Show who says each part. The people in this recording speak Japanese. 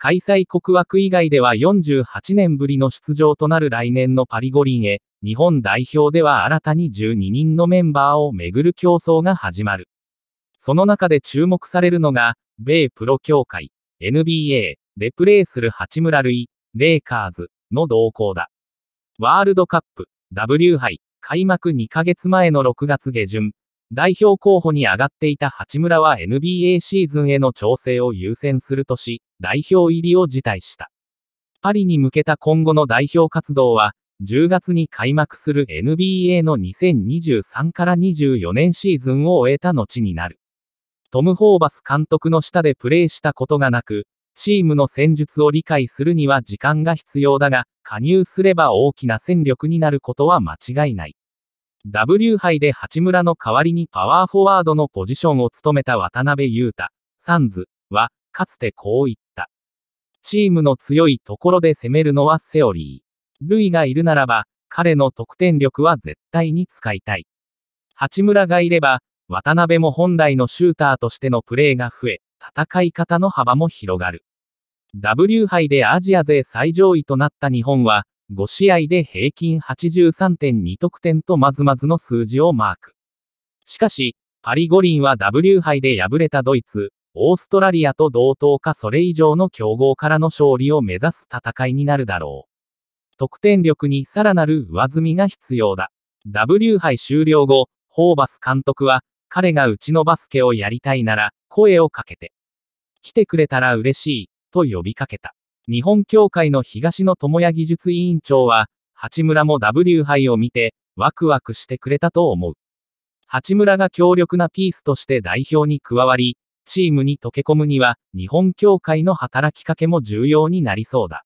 Speaker 1: 開催国枠以外では48年ぶりの出場となる来年のパリ五輪へ、日本代表では新たに12人のメンバーをめぐる競争が始まる。その中で注目されるのが、米プロ協会、NBA でプレーする八村塁、レイカーズの動向だ。ワールドカップ、W 杯、開幕2ヶ月前の6月下旬、代表候補に上がっていた八村は NBA シーズンへの調整を優先するとし、代表入りを辞退した。パリに向けた今後の代表活動は、10月に開幕する NBA の2023から24年シーズンを終えた後になる。トム・ホーバス監督の下でプレーしたことがなく、チームの戦術を理解するには時間が必要だが、加入すれば大きな戦力になることは間違いない。W 杯で八村の代わりにパワーフォワードのポジションを務めた渡辺裕太、サンズは、かつてこう言った。チームの強いところで攻めるのはセオリー。ルイがいるならば、彼の得点力は絶対に使いたい。八村がいれば、渡辺も本来のシューターとしてのプレーが増え、戦い方の幅も広がる。W 杯でアジア勢最上位となった日本は、5試合で平均83.2得点とまずまずの数字をマーク。しかし、パリ五輪は W 杯で敗れたドイツ、オーストラリアと同等かそれ以上の強豪からの勝利を目指す戦いになるだろう。得点力にさらなる上積みが必要だ。W 杯終了後、ホーバス監督は、彼がうちのバスケをやりたいなら、声をかけて。来てくれたら嬉しい、と呼びかけた。日本協会の東野智也技術委員長は、八村も W 杯を見て、ワクワクしてくれたと思う。八村が強力なピースとして代表に加わり、チームに溶け込むには、日本協会の働きかけも重要になりそうだ。